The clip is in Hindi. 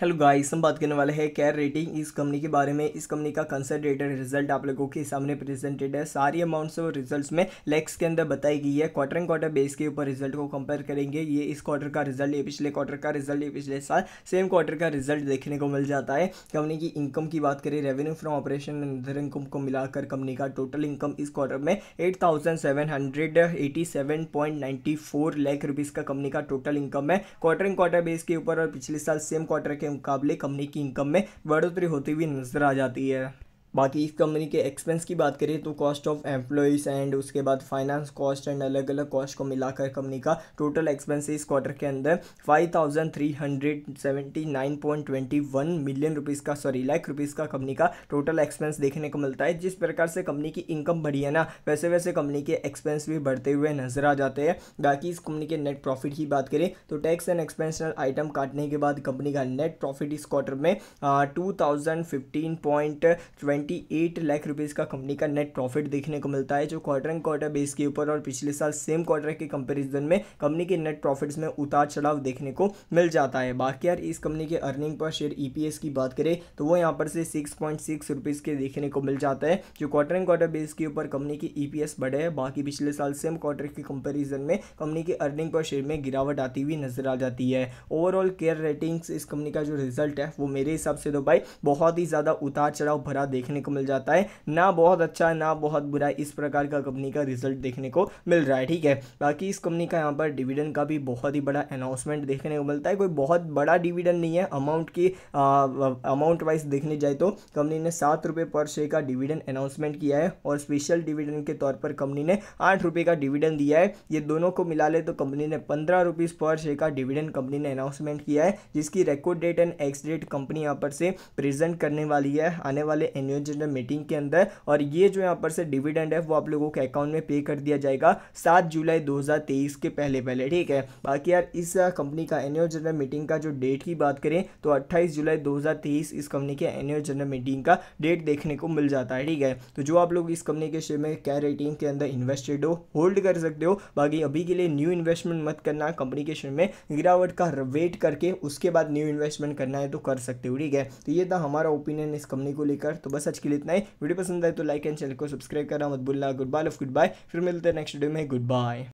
हेलो गाइस हम बात करने वाले हैं केयर रेटिंग इस कंपनी के बारे में इस कंपनी का कंसनट्रेटेड रिजल्ट आप लोगों के सामने प्रेजेंटेड है सारी अमाउंट्स और रिजल्ट्स में लेक्स के अंदर बताई गई है क्वार्टर एंड क्वार्टर बेस के ऊपर रिजल्ट को कंपेयर करेंगे ये इस क्वार्टर का रिजल्ट ये पिछले क्वार्टर का रिजल्ट ये पिछले साल सेम क्वार्टर का रिजल्ट देखने को मिल जाता है कंपनी की इनकम की बात करें रेवेन्यू फ्रॉम ऑपरेशन अंदर इनकम को मिलाकर कंपनी का टोटल इनकम इस क्वार्टर में एट लाख रुपीज़ का कंपनी का टोटल इनकम है क्वार्टर एंड क्वार्टर बेस के ऊपर और पिछले साल सेम क्वार्टर के के मुकाबले कंपनी की इनकम में बढ़ोतरी होती हुई नजर आ जाती है बाकी इस कंपनी के एक्सपेंस की बात करें तो कॉस्ट ऑफ एम्प्लॉयज़ एंड उसके बाद फाइनेंस कॉस्ट एंड अलग अलग कॉस्ट को मिलाकर कंपनी का टोटल एक्सपेंस इस क्वार्टर के अंदर five thousand three hundred seventy nine point twenty one million rupees का सॉरी लाख रुपीज़ का कंपनी का टोटल एक्सपेंस देखने को मिलता है जिस प्रकार से कंपनी की इनकम बढ़ी है ना वैसे वैसे कंपनी के एक्सपेंस भी बढ़ते हुए नजर आ जाते हैं बाकी इस कंपनी के नेट प्रॉफिट की बात करें तो टैक्स एंड एक्सपेंशनल आइटम काटने के बाद कंपनी का नेट प्रॉफिट इस क्वार्टर में two thousand fifteen point twenty eight lakh rupees का कंपनी का नेट प्रॉफिट देखने को मिलता है जो क्वार्टर एंड क्वार्टर बेस के ऊपर और पिछले साल सेम क्वार्टर के कंपैरिजन में कंपनी के नेट प्रॉफिट्स में उतार चढ़ाव देखने को मिल जाता है बाकी यार इस कंपनी के अर्निंग पर शेयर ईपीएस की बात करें तो वो यहाँ पर से सिक्स पॉइंट सिक्स रुपीज़ के देखने को मिल जाता है जो क्वार्टर एंड क्वार्टर बेस के ऊपर कंपनी की ई e बढ़े है बाकी पिछले साल सेम क्वार्टर के कंपेरिजन में कंपनी की अर्निंग पर शेयर में गिरावट आती हुई नजर आ जाती है ओवरऑल केयर रेटिंग्स इस कंपनी का जो रिजल्ट है वो मेरे हिसाब से तो भाई बहुत ही ज़्यादा उतार चढ़ाव भरा देखने देखने को मिल जाता है ना बहुत अच्छा ना बहुत बुरा इस प्रकार का कंपनी का रिजल्ट देखने को मिल रहा है ठीक है बाकी इस कंपनी का यहाँ पर डिविडेंड का भी बहुत ही बड़ा अनाउंसमेंट देखने को मिलता है कोई बहुत बड़ा डिविडेंड नहीं है अमाउंट की अमाउंट वाइज देखने जाए तो कंपनी ने सात रुपये पर शेयर का डिविडेंड अनाउंसमेंट किया है और स्पेशल डिविडेंड के तौर पर कंपनी ने आठ रुपये का डिविडेंड दिया है ये दोनों को मिला ले तो कंपनी ने पंद्रह रुपीज़ पर शेयर का डिविडेंड कंपनी ने अनाउंसमेंट किया है जिसकी record date and ex date company यहाँ पर से प्रेजेंट करने वाली है आने वाले एनुअल जनरल मीटिंग के अंदर और ये जो यहाँ पर से डिविडेंड है वो आप लोगों के अकाउंट में पे कर दिया जाएगा सात जुलाई 2023 के पहले पहले ठीक है बाकी यार इस कंपनी का एनुअल जनरल मीटिंग का जो डेट की बात करें तो 28 जुलाई 2023 इस कंपनी के एनुअल जनरल मीटिंग का डेट देखने को मिल जाता है ठीक है तो जो आप लोग इस कंपनी के शेयर में क्या रेटिंग के अंदर इन्वेस्टेड हो होल्ड कर सकते हो बाकी अभी के लिए न्यू इन्वेस्टमेंट मत करना कंपनी के शेयर में गिरावट का वेट करके उसके बाद न्यू इन्वेस्टमेंट करना है तो कर सकते हो ठीक है तो ये था हमारा ओपिनियन इस कंपनी को लेकर तो बस आज के लिए इतना ही वीडियो पसंद आए तो लाइक एंड चैनल को सब्सक्राइब करना मत भूलना goodbye love goodbye फिर मिलते हैं नेक्स्ट वीडियो में गुड बाय